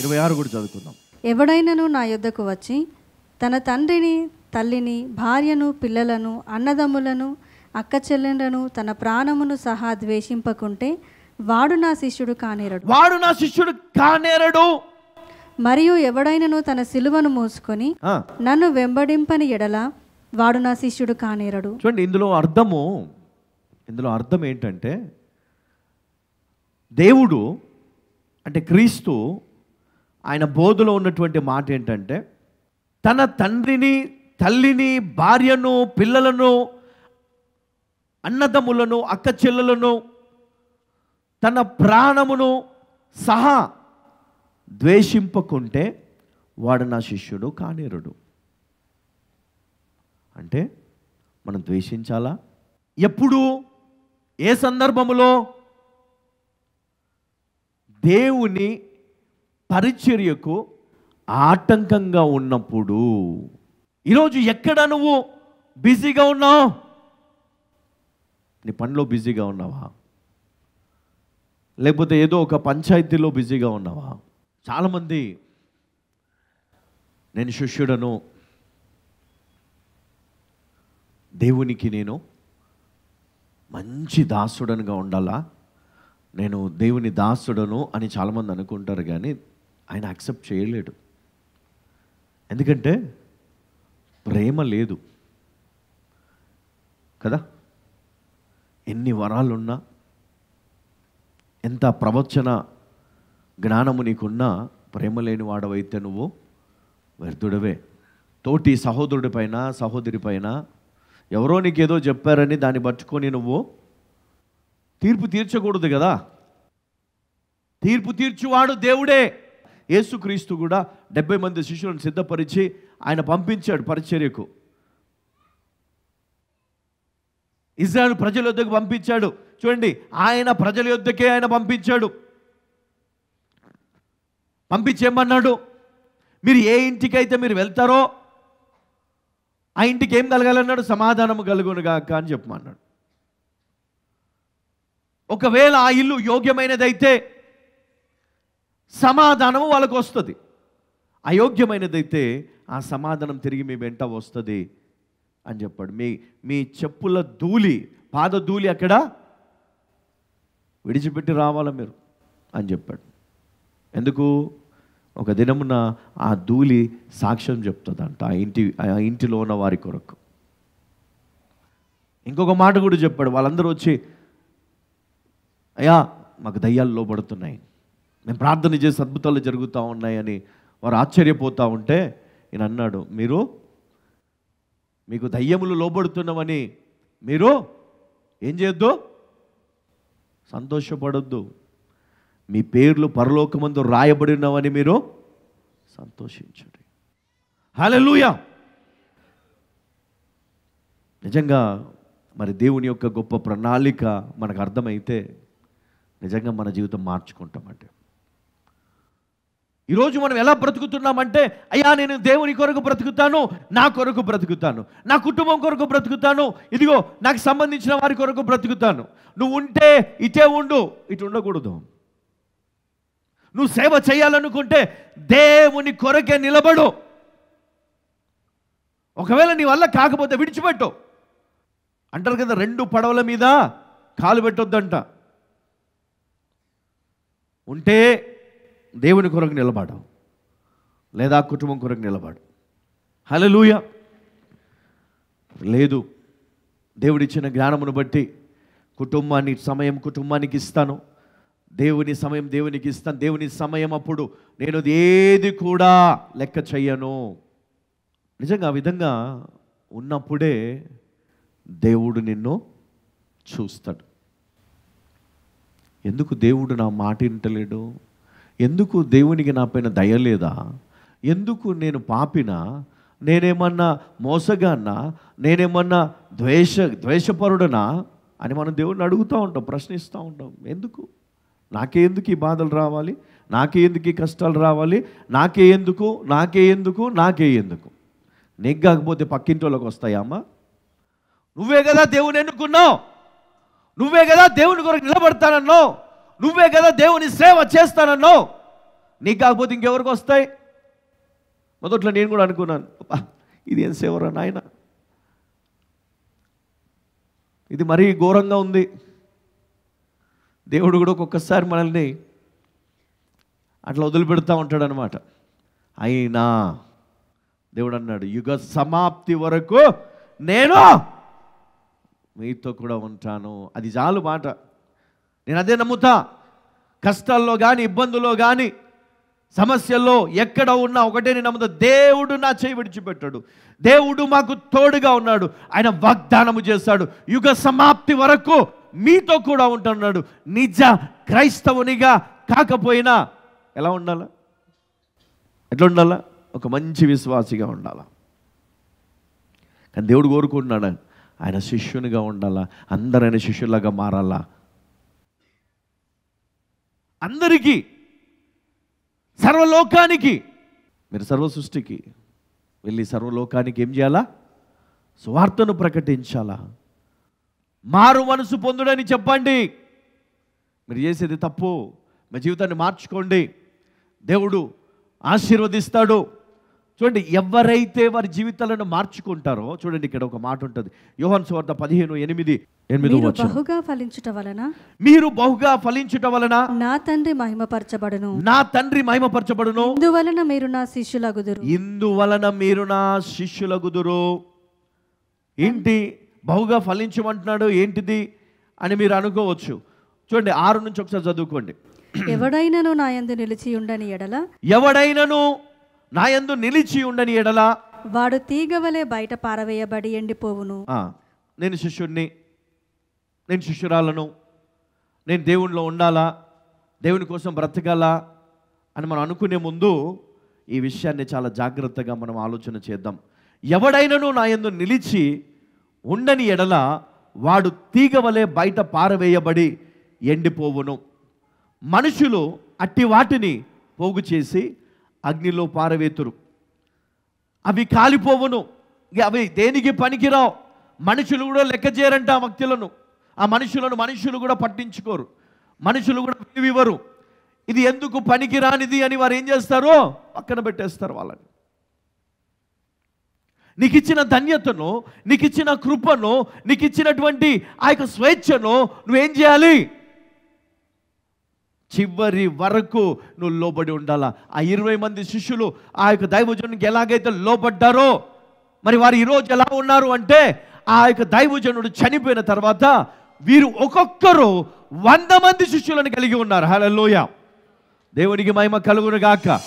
ఇరవై ఆరు కూడా చదువుకుందాం ఎవడైనను నా యుద్ధకు వచ్చి తన తండ్రిని తల్లిని భార్యను పిల్లలను అన్నదమ్ములను అక్క చెల్లెండ్రను తన ప్రాణమును సహా ద్వేషింపకుంటే వాడు నా శిష్యుడు కానేరడు వాడు నా శిష్యుడు కానేరడు మరియు ఎవడైనను తన సిలువను మోసుకొని నన్ను వెంబడింపని ఎడల వాడు నా శిష్యుడు కానేరడు చూడండి ఇందులో అర్థము ఇందులో అర్థం ఏంటంటే దేవుడు అంటే క్రీస్తు ఆయన బోధలో ఉన్నటువంటి మాట ఏంటంటే తన తండ్రిని తల్లిని భార్యను పిల్లలను అన్నదమ్ములను అక్క చెల్లెలను తన ప్రాణమును సహా ద్వేషింపకుంటే వాడు నా శిష్యుడు కానేరుడు అంటే మనం ద్వేషించాలా ఎప్పుడు ఏ సందర్భములో దేవుని పరిచర్యకు ఆటంకంగా ఉన్నప్పుడు ఈరోజు ఎక్కడ నువ్వు బిజీగా ఉన్నావు నీ పనిలో బిజీగా ఉన్నావా లేకపోతే ఏదో ఒక పంచాయతీలో బిజీగా ఉన్నావా చాలామంది నేను శిష్యుడను దేవునికి నేను మంచి దాసుడనుగా ఉండాలా నేను దేవుని దాసుడను అని చాలామంది అనుకుంటారు కానీ ఆయన యాక్సెప్ట్ చేయలేడు ఎందుకంటే ప్రేమ లేదు కదా ఎన్ని వరాలున్నా ఎంత ప్రవచన జ్ఞానము నీకున్నా ప్రేమ లేని వాడవైతే నువ్వు వ్యర్థుడవే తోటి సహోదరుడి పైన సహోదరి పైన ఎవరో నీకేదో చెప్పారని దాన్ని పట్టుకొని నువ్వు తీర్పు తీర్చకూడదు కదా తీర్పు తీర్చువాడు దేవుడే యేసుక్రీస్తు కూడా డెబ్బై మంది శిష్యులను సిద్ధపరిచి ఆయన పంపించాడు పరిచర్యకు ఇజ్రాయల్ ప్రజల యొద్దకు పంపించాడు చూడండి ఆయన ప్రజల యొద్దకే ఆయన పంపించాడు పంపించేమన్నాడు మీరు ఏ ఇంటికైతే మీరు వెళ్తారో ఆ ఇంటికి ఏం కలగాలన్నాడు సమాధానం కలుగునుగాక అని చెప్పమన్నాడు ఒకవేళ ఆ ఇల్లు యోగ్యమైనదైతే సమాధానము వాళ్ళకు వస్తుంది అయోగ్యమైనదైతే ఆ సమాధానం తిరిగి మీ వెంట వస్తుంది అని చెప్పాడు మీ మీ చెప్పుల ధూళి పాద ధూళి అక్కడ విడిచిపెట్టి రావాలా మీరు అని చెప్పాడు ఎందుకు ఒక దినమున ఆ ధూళి సాక్ష్యం చెప్తుందంట ఆ ఇంటి ఆ ఇంటిలో ఉన్న వారి కొరకు ఇంకొక మాట కూడా చెప్పాడు వాళ్ళందరూ వచ్చి అయ్యా మాకు దయ్యాలు లోపడుతున్నాయి మేము ప్రార్థన చేసి అద్భుతాలు జరుగుతూ ఉన్నాయని వారు ఆశ్చర్యపోతూ ఉంటే ఈయన అన్నాడు మీరు మీకు దయ్యములు లోబడుతున్నామని మీరు ఏం చేయొద్దు సంతోషపడొద్దు మీ పేర్లు పరలోకమందు రాయబడినవని మీరు సంతోషించండి లూయా నిజంగా మరి దేవుని యొక్క గొప్ప ప్రణాళిక మనకు అర్థమైతే నిజంగా మన జీవితం మార్చుకుంటామంటే ఈరోజు మనం ఎలా బ్రతుకుతున్నామంటే అయ్యా నేను దేవుని కొరకు బ్రతుకుతాను నా కొరకు బ్రతుకుతాను నా కుటుంబం కొరకు బ్రతుకుతాను ఇదిగో నాకు సంబంధించిన వారి కొరకు బ్రతుకుతాను నువ్వు ఉంటే ఇటే ఉండు ఇటు ఉండకూడదు నువ్వు సేవ చేయాలనుకుంటే దేవుని కొరకే నిలబడు ఒకవేళ నీ వల్ల కాకపోతే విడిచిపెట్టు అంటారు కదా రెండు పడవల మీద కాలు పెట్టొద్దంట ఉంటే దేవుని కొరకు నిలబడం లేదా కుటుంబం కొరకు నిలబడు హలలుయ లేదు దేవుడిచ్చిన జ్ఞానమును బట్టి కుటుంబాన్ని సమయం కుటుంబానికి ఇస్తాను దేవుని సమయం దేవునికి ఇస్తాను దేవుని సమయం అప్పుడు నేను ఏది కూడా లెక్క చెయ్యను నిజంగా ఆ విధంగా ఉన్నప్పుడే దేవుడు నిన్ను చూస్తాడు ఎందుకు దేవుడు నా మాట వింటలేడు ఎందుకు దేవునికి పైన దయ లేదా ఎందుకు నేను పాపిన నేనేమన్నా మోసగాన్నా నేనేమన్నా ద్వేష ద్వేషపరుడనా అని మనం దేవుడిని అడుగుతూ ఉంటాం ప్రశ్నిస్తూ ఉంటాం ఎందుకు నాకే ఎందుకు ఈ బాధలు రావాలి నాకే ఎందుకు ఈ కష్టాలు రావాలి నాకే ఎందుకు నాకే ఎందుకు నాకే ఎందుకు నీకు కాకపోతే పక్కింటి వాళ్ళకి వస్తాయమ్మా నువ్వే కదా దేవుని ఎన్నుకున్నావు నువ్వే కదా దేవుని కొరకు నిలబడతానన్నావు నువ్వే కదా దేవుని సేవ చేస్తానన్నావు నీకు కాకపోతే ఇంకెవరికి వస్తాయి మొదట్లో నేను కూడా అనుకున్నాను ఇది ఏం సేవరా నాయన ఇది మరీ ఘోరంగా ఉంది దేవుడు కూడా ఒక్కొక్కసారి మనల్ని అట్లా వదిలిపెడతా ఉంటాడనమాట అయినా దేవుడు అన్నాడు యుగ సమాప్తి వరకు నేను మీతో కూడా ఉంటాను అది చాలు మాట నేను అదే నమ్ముతా కష్టాల్లో కానీ ఇబ్బందుల్లో కానీ సమస్యల్లో ఎక్కడ ఉన్నా ఒకటే నేను నమ్ముతా దేవుడు నా చేయి విడిచిపెట్టాడు దేవుడు మాకు తోడుగా ఉన్నాడు ఆయన వాగ్దానము చేశాడు యుగ సమాప్తి వరకు మీతో కూడా ఉంటున్నాడు నిజ క్రైస్తవునిగా కాకపోయినా ఎలా ఉండాలా ఎట్లా ఉండాలా ఒక మంచి విశ్వాసిగా ఉండాలా కానీ దేవుడు కోరుకుంటున్నాడు ఆయన శిష్యునిగా ఉండాలా అందరైన శిష్యులాగా మారాలా అందరికీ సర్వలోకానికి మీరు సర్వ సృష్టికి వెళ్ళి సర్వలోకానికి ఏం చేయాలా స్వార్థను ప్రకటించాలా మారు మనసు పొందుడని చెప్పండి మీరు చేసేది తప్పు మీ జీవితాన్ని మార్చుకోండి దేవుడు ఆశీర్వదిస్తాడు చూడండి ఎవరైతే వారి జీవితాలను మార్చుకుంటారో చూడండి ఇక్కడ ఒక మాట ఉంటుంది యోహన్ సువార్త పదిహేను ఎనిమిది ఎనిమిది బహుగా ఫలించుట వలన మీరు బహుగా ఫలించుట వలన నా తండ్రి మహిమపరచబడును నా తండ్రి మహిమపరచబడును ఇందువలన మీరు నా శిష్యులగుదురు ఇందువలన మీరు నా శిష్యులగుదురు ఏంటి బహుగా ఫలించమంటున్నాడు ఏంటిది అని మీరు అనుకోవచ్చు చూడండి ఆరు నుంచి ఒకసారి చదువుకోండి ఎవడైనను నా యందు నిలిచి ఉండని ఎడల ఎవడైనను నాయందు నిలిచి ఉండని ఎడల వాడు తీగవలే బయట పారవేయబడి ఎండిపోవును నేను శిష్యుడిని నేను శిష్యురాలను నేను దేవుణ్ణిలో ఉండాలా దేవుని కోసం బ్రతకాలా అని మనం అనుకునే ముందు ఈ విషయాన్ని చాలా జాగ్రత్తగా మనం ఆలోచన చేద్దాం ఎవడైనను నా ఎందు నిలిచి ఉండని ఎడల వాడు తీగవలే బయట పారవేయబడి ఎండిపోవును మనుషులు అట్టి వాటిని పోగు చేసి అగ్నిలో పారవేతురు అవి కాలిపోవును అవి దేనికి పనికిరావు మనుషులు కూడా లెక్క చేయరంట ఆ వ్యక్తులను ఆ మనుషులను మనుషులు కూడా పట్టించుకోరు మనుషులు కూడా విలువివ్వరు ఇది ఎందుకు పనికిరానిది అని వారు ఏం చేస్తారో పక్కన పెట్టేస్తారు వాళ్ళని నీకు ఇచ్చిన ధన్యతను నీకు ఇచ్చిన కృపను నీకు ఇచ్చినటువంటి ఆ యొక్క స్వేచ్ఛను నువ్వేం చేయాలి చివరి వరకు నువ్వు లోబడి ఉండాలా ఆ ఇరవై మంది శిష్యులు ఆ యొక్క దైవజనునికి ఎలాగైతే లోబడ్డారో మరి వారు ఈరోజు ఎలా ఉన్నారు అంటే ఆ యొక్క దైవజనుడు చనిపోయిన తర్వాత వీరు ఒక్కొక్కరు వంద మంది శిష్యులను కలిగి ఉన్నారు హలో దేవునికి మహిమ కలుగును గాక